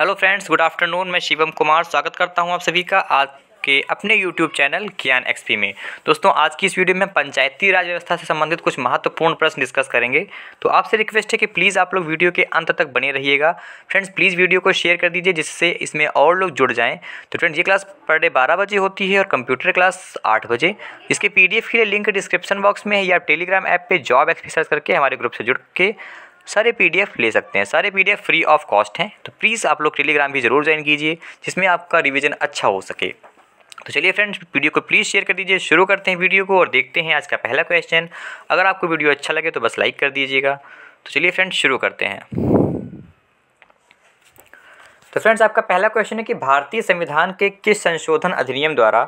hello friends good afternoon मैं शिवम कुमार स्वागत करता हूं आप सभी का आज के अपने यूट्यूब चैनल ज्ञान एक्सपी में दोस्तों आज की इस वीडियो में पंचायती राज व्यवस्था से संबंधित कुछ महत्वपूर्ण प्रश्न डिस्कस करेंगे तो आपसे रिक्वेस्ट है कि प्लीज़ आप लोग वीडियो के अंत तक बने रहिएगा फ्रेंड्स प्लीज़ वीडियो को शेयर कर दीजिए जिससे इसमें और लोग जुड़ जाएँ तो फ्रेंड्स ये क्लास पर डे बारह बजे होती है और कंप्यूटर क्लास आठ बजे इसके पी के लिए लिंक डिस्क्रिप्शन बॉक्स में है या टेलीग्राम ऐप पर जॉब एक्सपी सर्च करके हमारे ग्रुप से जुड़ के सारे पीडीएफ ले सकते हैं सारे पीडीएफ फ्री ऑफ कॉस्ट हैं तो प्लीज़ आप लोग टेलीग्राम भी ज़रूर ज्वाइन कीजिए जिसमें आपका रिविज़न अच्छा हो सके तो चलिए फ्रेंड्स वीडियो को प्लीज़ शेयर कर दीजिए शुरू करते हैं वीडियो को और देखते हैं आज का पहला क्वेश्चन अगर आपको वीडियो अच्छा लगे तो बस लाइक कर दीजिएगा तो चलिए फ्रेंड्स शुरू करते हैं तो फ्रेंड्स आपका पहला क्वेश्चन है कि भारतीय संविधान के किस संशोधन अधिनियम द्वारा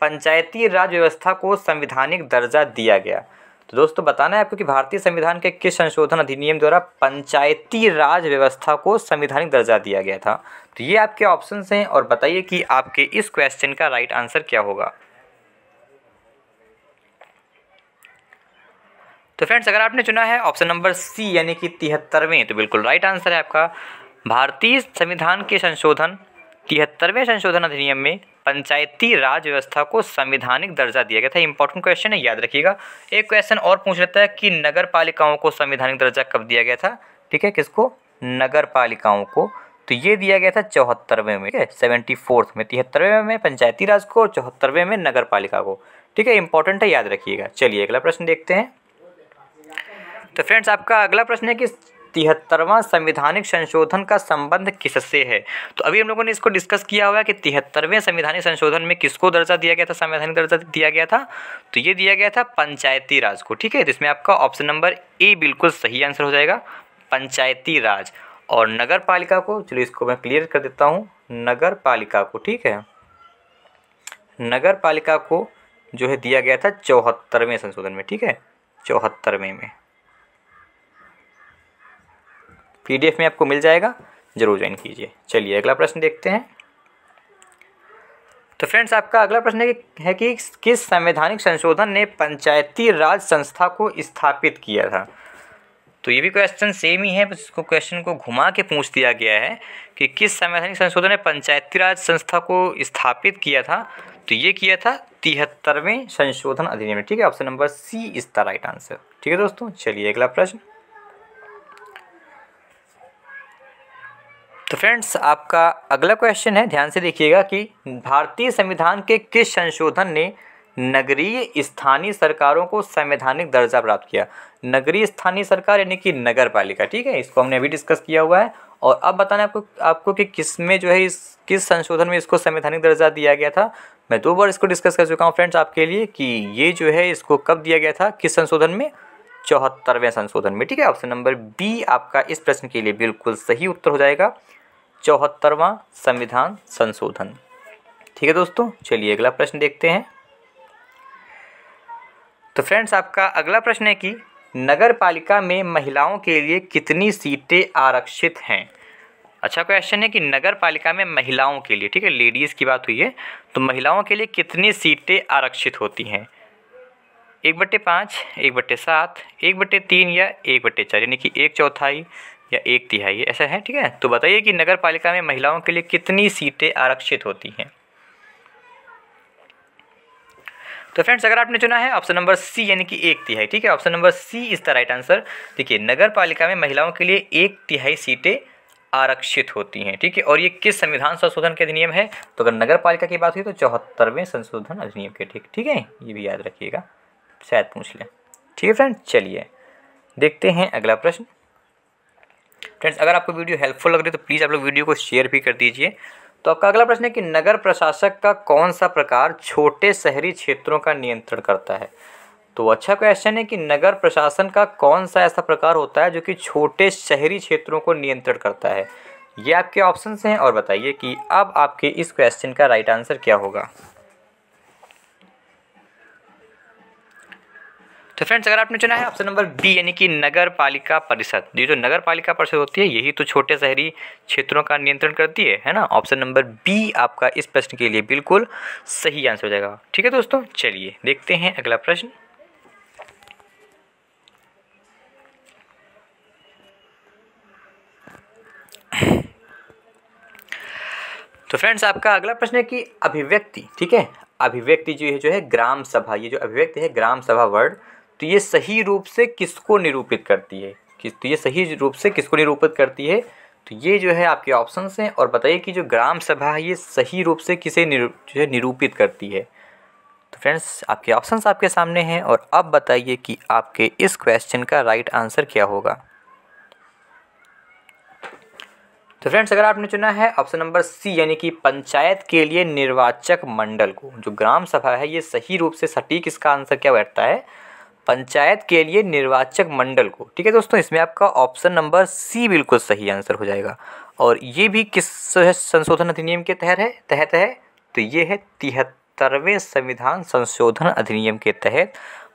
पंचायती राज व्यवस्था को संविधानिक दर्जा दिया गया तो दोस्तों बताना है आपको कि भारतीय संविधान के किस संशोधन अधिनियम द्वारा पंचायती राज व्यवस्था को संविधानिक दर्जा दिया गया था तो ये आपके ऑप्शन हैं और बताइए कि आपके इस क्वेश्चन का राइट आंसर क्या होगा तो फ्रेंड्स अगर आपने चुना है ऑप्शन नंबर सी यानी कि तिहत्तरवें तो बिल्कुल राइट आंसर है आपका भारतीय संविधान के संशोधन तिहत्तरवें संशोधन अधिनियम में पंचायती राज व्यवस्था को संवैधानिक दर्जा दिया गया था इंपॉर्टेंट क्वेश्चन है याद रखिएगा एक क्वेश्चन और पूछ लेता है कि नगर पालिकाओं को संवैधानिक दर्जा कब दिया गया था ठीक है किसको नगर पालिकाओं को तो ये दिया गया था चौहत्तरवें में सेवेंटी फोर्थ में तिहत्तरवें में पंचायती राज को और चौहत्तरवें में नगर पालिका को ठीक है इंपॉर्टेंट है याद रखिएगा चलिए अगला प्रश्न देखते हैं तो फ्रेंड्स आपका अगला प्रश्न है कि तिहत्तरवां संवैधानिक संशोधन का संबंध किससे है तो अभी हम लोगों ने इसको डिस्कस किया हुआ है कि तिहत्तरवें संविधानिक संशोधन में किसको दर्जा दिया गया था संवैधानिक दर्जा दिया गया था तो ये दिया गया था पंचायती राज को ठीक है जिसमें तो आपका ऑप्शन नंबर ए बिल्कुल सही आंसर हो जाएगा पंचायती राज और नगर पालिका को चलो इसको मैं क्लियर कर देता हूँ नगर पालिका को ठीक है नगर पालिका को जो है दिया गया था चौहत्तरवें संशोधन में ठीक है चौहत्तरवें में पीडीएफ में आपको मिल जाएगा ज़रूर ज्वाइन कीजिए चलिए अगला प्रश्न देखते हैं तो फ्रेंड्स आपका अगला प्रश्न है कि किस संवैधानिक संशोधन ने पंचायती राज संस्था को स्थापित किया था तो ये भी क्वेश्चन सेम ही है बस इसको क्वेश्चन को घुमा के पूछ दिया गया है कि किस संवैधानिक संशोधन ने पंचायती राज संस्था को स्थापित किया था तो ये किया था तिहत्तरवें संशोधन अधिनियम ठीक है ऑप्शन नंबर सी इसका राइट आंसर ठीक है दोस्तों चलिए अगला प्रश्न तो फ्रेंड्स आपका अगला क्वेश्चन है ध्यान से देखिएगा कि भारतीय संविधान के किस संशोधन ने नगरीय स्थानीय सरकारों को संवैधानिक दर्जा प्राप्त किया नगरीय स्थानीय सरकार यानी कि नगर पालिका ठीक है इसको हमने अभी डिस्कस किया हुआ है और अब बताना आपको आपको कि किस में जो है इस किस संशोधन में इसको संवैधानिक दर्जा दिया गया था मैं दो बार इसको डिस्कस कर चुका हूँ फ्रेंड्स आपके लिए कि ये जो है इसको कब दिया गया था किस संशोधन में चौहत्तरवें संशोधन में ठीक है ऑप्शन नंबर बी आपका इस प्रश्न के लिए बिल्कुल सही उत्तर हो जाएगा चौहत्तरवा संविधान संशोधन ठीक है दोस्तों चलिए अगला प्रश्न देखते हैं तो फ्रेंड्स आपका अगला प्रश्न है कि नगर पालिका में महिलाओं के लिए कितनी सीटें आरक्षित हैं अच्छा क्वेश्चन है कि नगर पालिका में महिलाओं के लिए ठीक है लेडीज़ की बात हुई है तो महिलाओं के लिए कितनी सीटें आरक्षित होती हैं एक बट्टे पाँच एक बट्टे सात एक बट्टे तीन या एक बट्टे चार यानी कि एक चौथाई या एक तिहाई ऐसा है ठीक है तो बताइए कि नगर पालिका में महिलाओं के लिए कितनी सीटें आरक्षित होती हैं तो फ्रेंड्स अगर आपने चुना है ऑप्शन नंबर सी यानी कि एक तिहाई ठीक है option number C is the right answer देखिए नगर पालिका में महिलाओं के लिए एक तिहाई सीटें आरक्षित होती हैं ठीक है और ये किस संविधान संशोधन के अधिनियम है तो अगर नगर पालिका की बात हुई तो चौहत्तरवें संशोधन अधिनियम के ठीक ठीक है ये भी याद रखिएगा शायद पूछ लें ठीक है फ्रेंड चलिए देखते हैं अगला प्रश्न फ्रेंड्स अगर आपको वीडियो हेल्पफुल लग रही है तो प्लीज़ आप लोग वीडियो को शेयर भी कर दीजिए तो आपका अगला प्रश्न है कि नगर प्रशासक का कौन सा प्रकार छोटे शहरी क्षेत्रों का नियंत्रण करता है तो अच्छा क्वेश्चन है कि नगर प्रशासन का कौन सा ऐसा प्रकार होता है जो कि छोटे शहरी क्षेत्रों को नियंत्रण करता है ये आपके ऑप्शन हैं और बताइए कि अब आपके इस क्वेश्चन का राइट आंसर क्या होगा तो फ्रेंड्स अगर आपने चुना है ऑप्शन नंबर बी यानी कि नगर पालिका परिषद ये जो नगर पालिका परिषद होती है यही तो छोटे शहरी क्षेत्रों का नियंत्रण करती है है ना ऑप्शन नंबर बी आपका इस प्रश्न के लिए बिल्कुल सही आंसर हो जाएगा ठीक है दोस्तों चलिए देखते हैं अगला प्रश्न तो फ्रेंड्स आपका अगला प्रश्न है कि अभिव्यक्ति ठीक है अभिव्यक्ति जो है जो है ग्राम सभा ये जो अभिव्यक्ति है ग्राम सभा वर्ड तो ये सही रूप से किसको निरूपित करती है किस तो ये सही रूप से किसको निरूपित करती है तो ये जो है आपके ऑप्शन हैं और बताइए कि जो ग्राम सभा है ये सही रूप से किसे निरू, जो है निरूपित करती है तो फ्रेंड्स आपके ऑप्शन आपके सामने हैं और अब बताइए कि आपके इस क्वेश्चन का राइट आंसर क्या होगा तो फ्रेंड्स अगर आपने चुना है ऑप्शन नंबर सी यानी कि पंचायत के लिए निर्वाचक मंडल को जो ग्राम सभा है ये सही रूप से सटीक इसका आंसर क्या बैठता है पंचायत के लिए निर्वाचक मंडल को ठीक है दोस्तों इसमें आपका ऑप्शन नंबर सी बिल्कुल सही आंसर हो जाएगा और ये भी किस संशोधन अधिनियम के तहत है तहत है तो ये है तिहत्तरवें संविधान संशोधन अधिनियम के तहत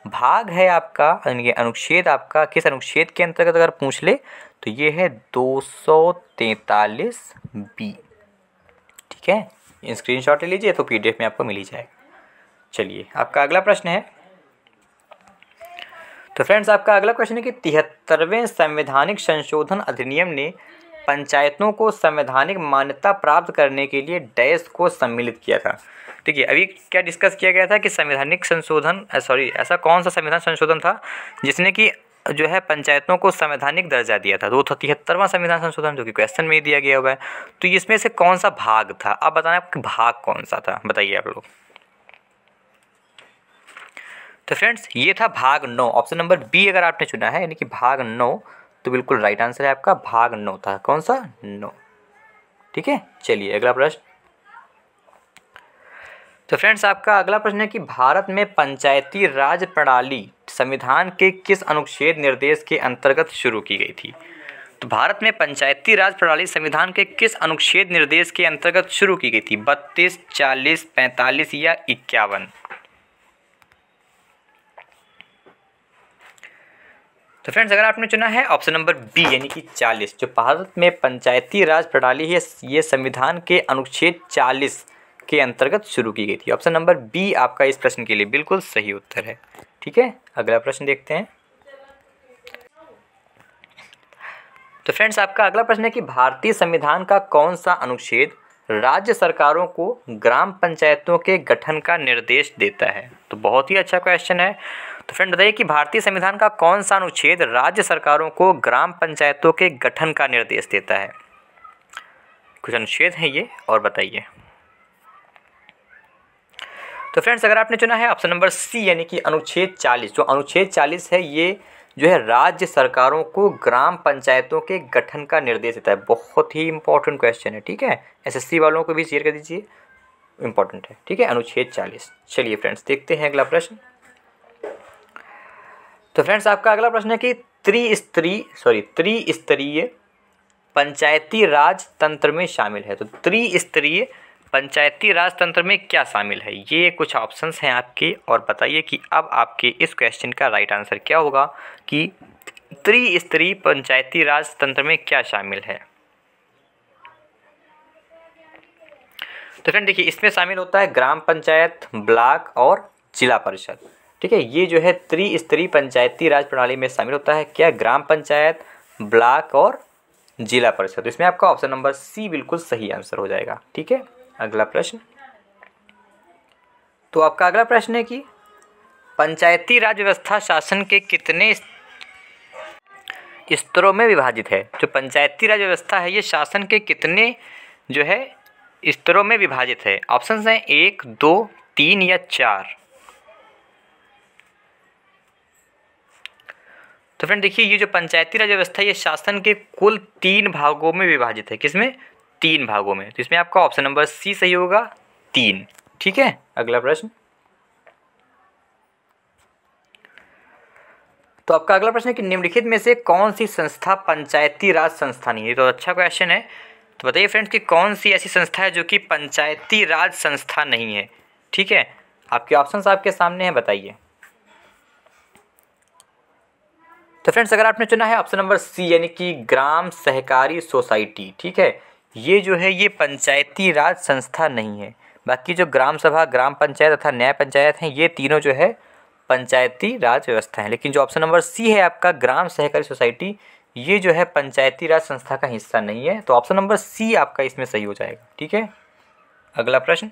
भाग है आपका यानी अनुच्छेद आपका किस अनुच्छेद के अंतर्गत अगर पूछ ले तो ये है दो सौ बी ठीक है शॉट ले लीजिए तो पी में आपको मिल ही जाएगा चलिए आपका अगला प्रश्न है तो फ्रेंड्स आपका अगला क्वेश्चन है कि तिहत्तरवें संवैधानिक संशोधन अधिनियम ने पंचायतों को संवैधानिक मान्यता प्राप्त करने के लिए डैश को सम्मिलित किया था ठीक है अभी क्या डिस्कस किया गया था कि संवैधानिक संशोधन सॉरी ऐसा कौन सा संविधान संशोधन था जिसने कि जो है पंचायतों को संवैधानिक दर्जा दिया था तो वो था तिहत्तरवां संविधान संशोधन जो कि क्वेश्चन में ही दिया गया हुआ है तो इसमें से कौन सा भाग था अब बताना भाग कौन सा था बताइए आप लोग तो फ्रेंड्स ये था भाग नौ ऑप्शन नंबर बी अगर आपने चुना है यानी कि भाग नौ तो बिल्कुल राइट आंसर है आपका भाग नौ था कौन सा नौ ठीक है चलिए अगला प्रश्न तो फ्रेंड्स आपका अगला प्रश्न है कि भारत में पंचायती राज प्रणाली संविधान के किस अनुच्छेद निर्देश के अंतर्गत शुरू की गई थी तो भारत में पंचायती राज प्रणाली संविधान के किस अनुच्छेद निर्देश के अंतर्गत शुरू की गई थी बत्तीस चालीस पैंतालीस या इक्यावन तो फ्रेंड्स अगर आपने चुना है ऑप्शन नंबर बी यानी कि 40 जो भारत में पंचायती राज प्रणाली है ये संविधान के अनुच्छेद 40 के अंतर्गत शुरू की गई थी ऑप्शन नंबर बी आपका इस प्रश्न के लिए बिल्कुल सही उत्तर है ठीक है अगला प्रश्न देखते हैं तो फ्रेंड्स आपका अगला प्रश्न है कि भारतीय संविधान का कौन सा अनुच्छेद राज्य सरकारों को ग्राम पंचायतों के गठन का निर्देश देता है तो बहुत ही अच्छा क्वेश्चन है तो फ्रेंड बताइए कि भारतीय संविधान का कौन सा अनुच्छेद राज्य सरकारों को ग्राम पंचायतों के गठन का निर्देश देता है कुछ अनुच्छेद हैं ये और बताइए तो फ्रेंड्स अगर आपने चुना है ऑप्शन नंबर सी यानी कि अनुच्छेद 40 जो अनुच्छेद 40 है ये जो है राज्य सरकारों को ग्राम पंचायतों के गठन का निर्देश देता है बहुत ही इंपॉर्टेंट क्वेश्चन है ठीक है एसएससी वालों को भी शेयर कर दीजिए इंपॉर्टेंट है ठीक है अनुच्छेद 40 चलिए फ्रेंड्स देखते हैं अगला प्रश्न तो फ्रेंड्स आपका अगला प्रश्न है कि त्रिस्तरीय सॉरी त्रिस्तरीय पंचायती राज तंत्र में शामिल है तो त्रिस्तरीय पंचायती राज तंत्र में क्या शामिल है ये कुछ ऑप्शंस हैं आपके और बताइए कि अब आपके इस क्वेश्चन का राइट आंसर क्या होगा कि त्रिस्तरीय पंचायती राज तंत्र में क्या शामिल है तो फ्रेंड देखिए इसमें शामिल होता है ग्राम पंचायत ब्लॉक और जिला परिषद ठीक है ये जो है त्रिस्तरीय पंचायती राज प्रणाली में शामिल होता है क्या ग्राम पंचायत ब्लॉक और जिला परिषद तो इसमें आपका ऑप्शन नंबर सी बिल्कुल सही आंसर हो जाएगा ठीक है अगला प्रश्न तो आपका अगला प्रश्न है कि पंचायती राज व्यवस्था शासन के कितने स्तरों में विभाजित है जो पंचायती राज व्यवस्था है ये शासन के कितने जो है स्तरों में विभाजित है ऑप्शन हैं एक दो तीन या चार तो फ्रेंड देखिए ये जो पंचायती राज व्यवस्था ये शासन के कुल तीन भागों में विभाजित है किसमें तीन भागों में तो इसमें आपका ऑप्शन नंबर सी सही होगा तीन ठीक है अगला प्रश्न तो आपका अगला प्रश्न है कि निम्नलिखित में से कौन सी संस्था पंचायती राज संस्था नहीं है तो अच्छा क्वेश्चन है तो बताइए फ्रेंड्स कि कौन सी ऐसी संस्था है जो कि पंचायती राज संस्था नहीं है ठीक है आपके ऑप्शंस आपके सामने हैं बताइए तो फ्रेंड्स अगर आपने चुना है ऑप्शन नंबर सी यानी कि ग्राम सहकारी सोसाइटी ठीक है ये जो है ये पंचायती राज संस्था नहीं है बाकी जो ग्राम सभा ग्राम पंचायत तथा न्याय पंचायत हैं ये तीनों जो है पंचायती राज व्यवस्था है लेकिन जो ऑप्शन नंबर सी है आपका ग्राम सहकारी सोसाइटी ये जो है पंचायती राज संस्था का हिस्सा नहीं है तो ऑप्शन नंबर सी आपका इसमें सही हो जाएगा ठीक है अगला प्रश्न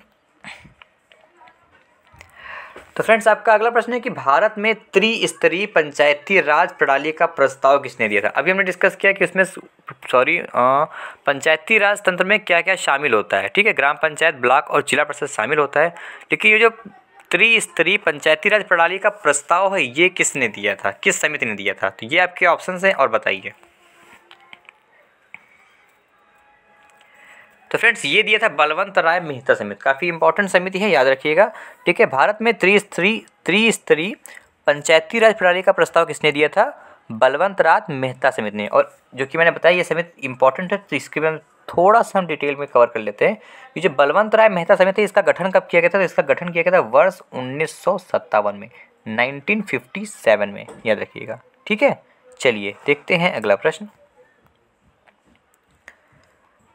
तो फ्रेंड्स आपका अगला प्रश्न है कि भारत में त्रिस्तरीय पंचायती राज प्रणाली का प्रस्ताव किसने दिया था अभी हमने डिस्कस किया कि उसमें सॉरी पंचायती राज तंत्र में क्या क्या शामिल होता है ठीक है ग्राम पंचायत ब्लॉक और जिला परिषद शामिल होता है लेकिन ये जो त्रिस्तरीय पंचायती राज प्रणाली का प्रस्ताव है ये किसने दिया था किस समिति ने दिया था तो ये आपके ऑप्शन हैं और बताइए तो फ्रेंड्स ये दिया था बलवंत राय मेहता समिति काफ़ी इंपॉर्टेंट समिति है याद रखिएगा ठीक है भारत में त्रिस्तरी त्रिस्तरीय पंचायती राज प्रणाली का प्रस्ताव किसने दिया था बलवंत राज मेहता समिति ने और जो कि मैंने बताया ये समिति इंपॉर्टेंट है तो इसके बारे में थोड़ा सा हम डिटेल में कवर कर लेते हैं ये जो बलवंत राय मेहता समिति है इसका गठन कब किया गया था तो इसका गठन किया गया था वर्ष उन्नीस में नाइनटीन में याद रखिएगा ठीक है चलिए देखते हैं अगला प्रश्न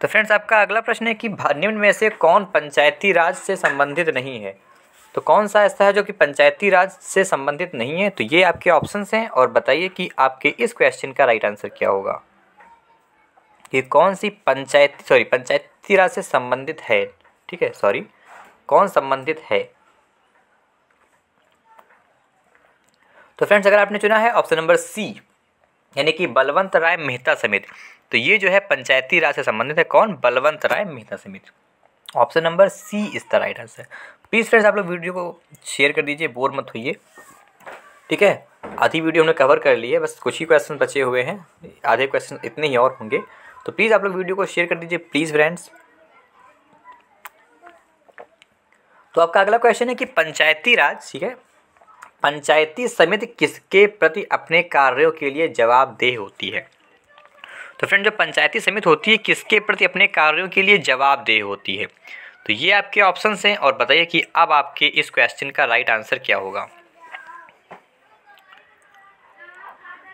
तो फ्रेंड्स आपका अगला प्रश्न है कि निम्न में से कौन पंचायती राज से संबंधित नहीं है तो कौन सा ऐसा है जो कि पंचायती राज से संबंधित नहीं है तो ये आपके ऑप्शंस हैं और बताइए कि आपके इस क्वेश्चन का राइट आंसर क्या होगा ये कौन सी पंचायती सॉरी पंचायती राज से संबंधित है ठीक है सॉरी कौन संबंधित है तो फ्रेंड्स अगर आपने चुना है ऑप्शन नंबर सी यानी कि बलवंत राय मेहता समेत तो ये जो है पंचायती राज से संबंधित है कौन बलवंत राय मेहता समिति ऑप्शन नंबर सी तरह राइट आंसर प्लीज़ फ्रेंड्स आप लोग वीडियो को शेयर कर दीजिए बोर मत होइए ठीक है आधी वीडियो हमने कवर कर ली है बस कुछ ही क्वेश्चन बचे हुए हैं आधे क्वेश्चन इतने ही और होंगे तो प्लीज़ आप लोग वीडियो को शेयर कर दीजिए प्लीज़ फ्रेंड्स तो आपका अगला क्वेश्चन है कि पंचायती राज ठीक है पंचायती समिति किसके प्रति अपने कार्यों के लिए जवाबदेह होती है तो फ्रेंड जो पंचायती समिति होती है किसके प्रति अपने कार्यों के लिए जवाबदेह होती है तो ये आपके ऑप्शन हैं और बताइए कि अब आपके इस क्वेश्चन का राइट आंसर क्या होगा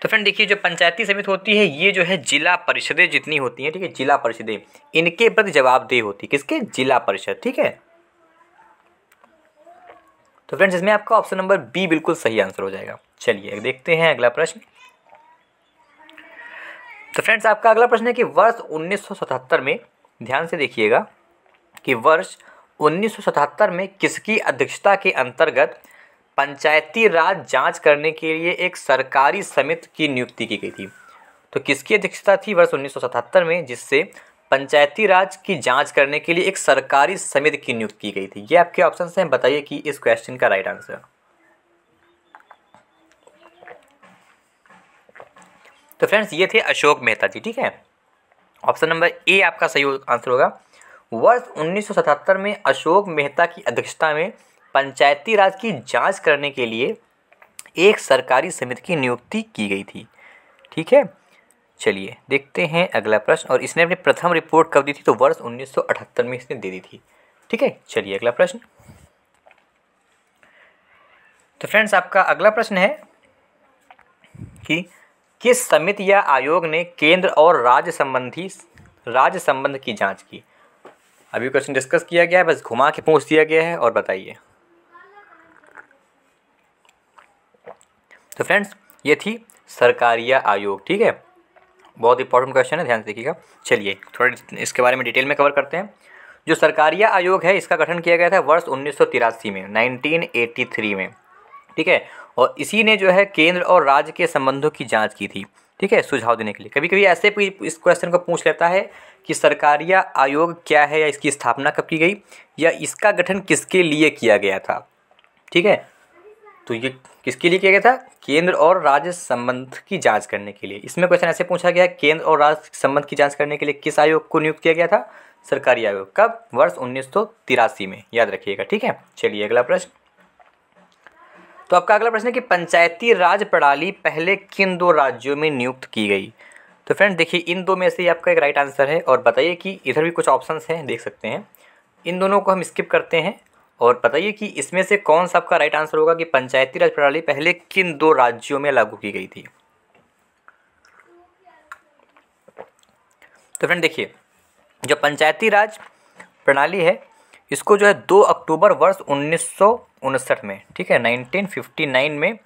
तो फ्रेंड देखिए जो पंचायती समिति होती है ये जो है जिला परिषदें जितनी होती हैं ठीक है जिला परिषदें इनके प्रति जवाबदेह होती है किसके जिला परिषद ठीक है तो फ्रेंड्स इसमें आपका ऑप्शन नंबर बी बिल्कुल सही आंसर हो जाएगा चलिए देखते हैं अगला प्रश्न तो फ्रेंड्स आपका अगला प्रश्न है कि वर्ष 1977 में ध्यान से देखिएगा कि वर्ष 1977 में किसकी अध्यक्षता के अंतर्गत पंचायती राज जांच करने के लिए एक सरकारी समिति की नियुक्ति की गई थी तो किसकी अध्यक्षता थी वर्ष 1977 में जिससे पंचायती राज की जांच करने के लिए एक सरकारी समिति की नियुक्ति की गई थी ये आपके ऑप्शन हैं बताइए कि इस क्वेश्चन का राइट आंसर तो फ्रेंड्स ये थे अशोक मेहता जी ठीक है ऑप्शन नंबर ए आपका सही आंसर होगा वर्ष 1977 में अशोक मेहता की अध्यक्षता में पंचायती राज की जांच करने के लिए एक सरकारी समिति की नियुक्ति की गई थी ठीक है चलिए देखते हैं अगला प्रश्न और इसने अपनी प्रथम रिपोर्ट कब दी थी तो वर्ष 1978 में इसने दे दी थी ठीक है चलिए अगला प्रश्न तो फ्रेंड्स आपका अगला प्रश्न है कि किस समिति या आयोग ने केंद्र और राज्य संबंधी राज्य संबंध की जांच की अभी क्वेश्चन डिस्कस किया गया है बस घुमा के पूछ दिया गया है और बताइए तो फ्रेंड्स ये थी सरकारिया आयोग ठीक है बहुत इंपॉर्टेंट क्वेश्चन है ध्यान से देखिएगा चलिए थोड़ा इसके बारे में डिटेल में कवर करते हैं जो सरकारिया आयोग है इसका गठन किया गया था वर्ष उन्नीस में 1983 में ठीक है और इसी ने जो है केंद्र और राज्य के संबंधों की जाँच की थी ठीक है सुझाव देने के लिए कभी कभी ऐसे भी इस क्वेश्चन को पूछ लेता है कि सरकारिया आयोग क्या है या इसकी स्थापना कब की गई या इसका गठन किसके लिए किया गया था ठीक है तो ये किसके लिए किया गया था केंद्र और राज्य संबंध की जांच करने के लिए इसमें क्वेश्चन ऐसे पूछा गया केंद्र और राज्य संबंध की जांच करने के लिए किस आयोग को नियुक्त किया गया था सरकारी आयोग कब वर्ष उन्नीस में याद रखिएगा ठीक है चलिए अगला प्रश्न तो आपका अगला प्रश्न है कि पंचायती राज प्रणाली पहले किन दो राज्यों में नियुक्त की गई तो फ्रेंड देखिए इन दो में से आपका एक राइट आंसर है और बताइए कि इधर भी कुछ ऑप्शंस हैं देख सकते हैं इन दोनों को हम स्किप करते हैं और बताइए कि इसमें से कौन सा आपका राइट आंसर होगा कि पंचायती राज प्रणाली पहले किन दो राज्यों में लागू की गई थी तो फ्रेंड देखिए जो पंचायती राज प्रणाली है इसको जो है दो अक्टूबर वर्ष उन्नीस में ठीक है 1959 में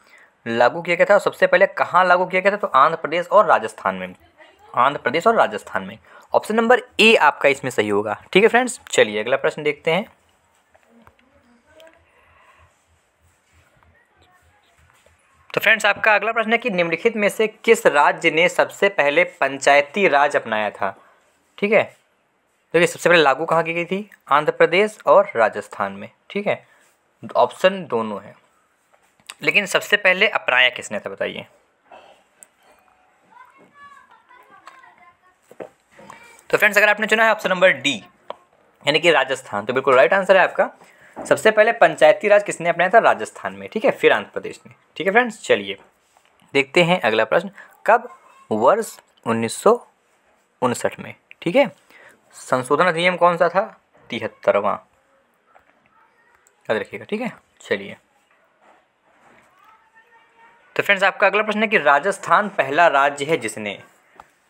लागू किया गया था और सबसे पहले कहाँ लागू किया गया था तो आंध्र प्रदेश और राजस्थान में आंध्र प्रदेश और राजस्थान में ऑप्शन नंबर ए आपका इसमें सही होगा ठीक है फ्रेंड्स चलिए अगला प्रश्न देखते हैं तो फ्रेंड्स आपका अगला प्रश्न है कि निम्नलिखित में से किस राज्य ने सबसे पहले पंचायती राज अपनाया था ठीक है तो ये सबसे पहले लागू कहाँ की गई थी आंध्र प्रदेश और राजस्थान में ठीक है ऑप्शन दोनों हैं लेकिन सबसे पहले अपनाया किसने था बताइए तो फ्रेंड्स अगर आपने चुना है ऑप्शन नंबर डी यानी कि राजस्थान तो बिल्कुल राइट आंसर है आपका सबसे पहले पंचायती राज किसने अपनाया था राजस्थान में ठीक है फिर आंध्र प्रदेश ने ठीक है फ्रेंड्स चलिए देखते हैं अगला प्रश्न कब वर्ष उन्नीस में ठीक है संशोधन अधिनियम कौन सा था तिहत्तरवा याद रखिएगा ठीक है चलिए तो फ्रेंड्स आपका अगला प्रश्न है कि राजस्थान पहला राज्य है जिसने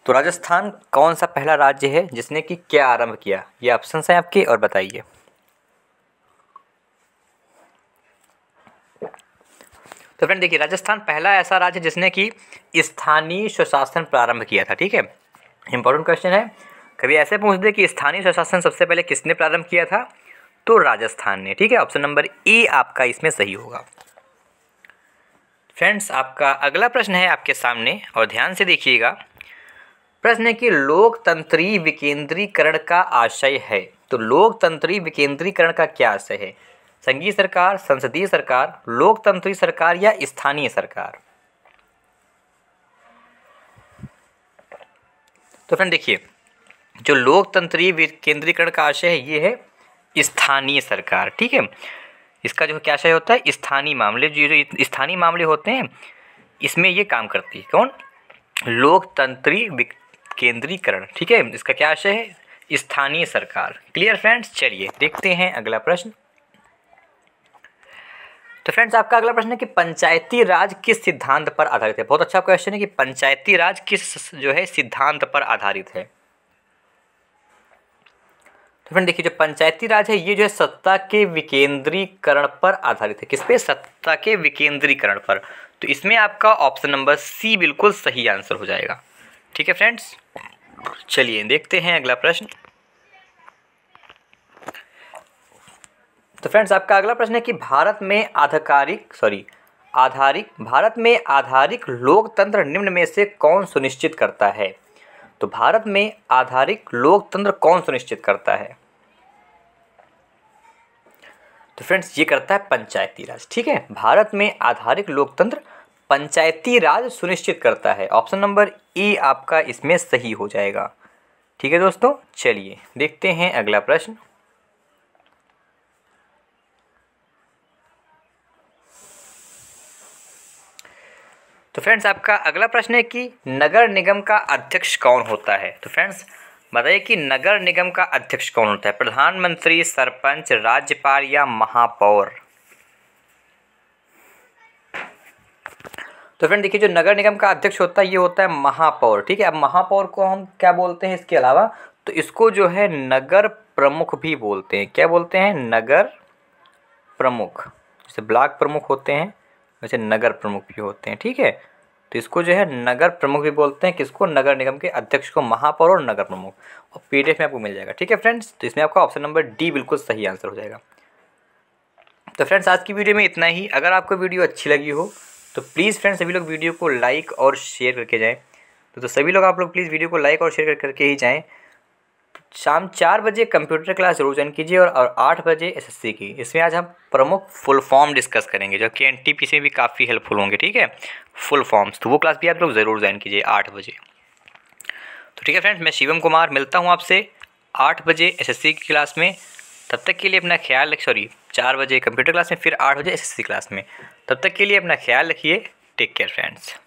तो राजस्थान कौन सा पहला राज्य है जिसने कि क्या आरंभ किया ये ऑप्शन हैं आपके और बताइए तो फ्रेंड देखिए राजस्थान पहला ऐसा राज्य जिसने कि स्थानीय स्वशासन प्रारंभ किया था ठीक है इंपॉर्टेंट क्वेश्चन है कभी ऐसे पूछ दे कि स्थानीय स्वशासन सबसे पहले किसने प्रारंभ किया था तो राजस्थान ने ठीक है ऑप्शन नंबर ए आपका इसमें सही होगा फ्रेंड्स आपका अगला प्रश्न है आपके सामने और ध्यान से देखिएगा प्रश्न है कि लोकतंत्री विकेंद्रीकरण का आशय है तो लोकतंत्री विकेंद्रीकरण का क्या आशय है संघीय सरकार संसदीय सरकार लोकतंत्री सरकार या स्थानीय सरकार तो फ्रेंड देखिए जो लोकतंत्रीय केंद्रीकरण का आशय है ये है स्थानीय सरकार ठीक है इसका जो क्या आशय होता है स्थानीय मामले जो स्थानीय मामले होते हैं इसमें ये काम करती है कौन लोकतंत्री केंद्रीकरण ठीक है इसका क्या आशय है स्थानीय सरकार क्लियर फ्रेंड्स चलिए देखते हैं अगला प्रश्न तो फ्रेंड्स आपका अगला प्रश्न है कि पंचायती राज किस सिद्धांत पर आधारित है बहुत अच्छा क्वेश्चन है कि पंचायती राज किस जो है सिद्धांत पर आधारित है तो फ्रेंड देखिए जो पंचायती राज है ये जो है सत्ता के विकेंद्रीकरण पर आधारित है किस पे सत्ता के विकेंद्रीकरण पर तो इसमें आपका ऑप्शन नंबर सी बिल्कुल सही आंसर हो जाएगा ठीक है फ्रेंड्स चलिए देखते हैं अगला प्रश्न तो फ्रेंड्स आपका अगला प्रश्न है कि भारत में आधिकारिक सॉरी आधारिक भारत में आधारिक लोकतंत्र निम्न में से कौन सुनिश्चित करता है तो भारत में आधारिक लोकतंत्र कौन सुनिश्चित करता है तो फ्रेंड्स ये करता है पंचायती राज ठीक है भारत में आधारिक लोकतंत्र पंचायती राज सुनिश्चित करता है ऑप्शन नंबर ए आपका इसमें सही हो जाएगा ठीक है दोस्तों चलिए देखते हैं अगला प्रश्न तो फ्रेंड्स आपका अगला प्रश्न है कि नगर निगम का अध्यक्ष कौन होता है तो फ्रेंड्स बताइए कि नगर निगम का अध्यक्ष कौन होता है प्रधानमंत्री सरपंच राज्यपाल या महापौर तो फ्रेंड देखिए जो नगर निगम का अध्यक्ष होता है ये होता है महापौर ठीक है अब महापौर को हम क्या बोलते हैं इसके अलावा तो इसको जो है नगर प्रमुख भी बोलते हैं क्या बोलते हैं नगर प्रमुख जैसे ब्लॉक प्रमुख होते हैं वैसे नगर प्रमुख भी होते हैं ठीक है तो इसको जो है नगर प्रमुख भी बोलते हैं किसको नगर निगम के अध्यक्ष को महापौर और नगर प्रमुख और पीडीएफ में आपको मिल जाएगा ठीक है फ्रेंड्स तो इसमें आपका ऑप्शन नंबर डी बिल्कुल सही आंसर हो जाएगा तो फ्रेंड्स आज की वीडियो में इतना ही अगर आपको वीडियो अच्छी लगी हो तो प्लीज़ फ्रेंड्स सभी लोग वीडियो को लाइक और शेयर करके जाएँ तो, तो सभी लोग आप लोग प्लीज़ वीडियो को लाइक और शेयर करके ही जाएँ शाम चार बजे कंप्यूटर क्लास जरूर ज्वाइन कीजिए और आठ बजे एसएससी की इसमें आज हम प्रमुख फुल फॉर्म डिस्कस करेंगे जो कि एनटीपी से भी काफ़ी हेल्पफुल होंगे ठीक है फुल फॉर्म्स तो वो क्लास भी आप लोग ज़रूर ज्वाइन कीजिए आठ बजे तो ठीक है फ्रेंड्स मैं शिवम कुमार मिलता हूँ आपसे आठ बजे एस की क्लास में तब तक के लिए अपना ख्याल रख सॉरी चार बजे कंप्यूटर क्लास में फिर आठ बजे एस क्लास में तब तक के लिए अपना ख्याल रखिए टेक केयर फ्रेंड्स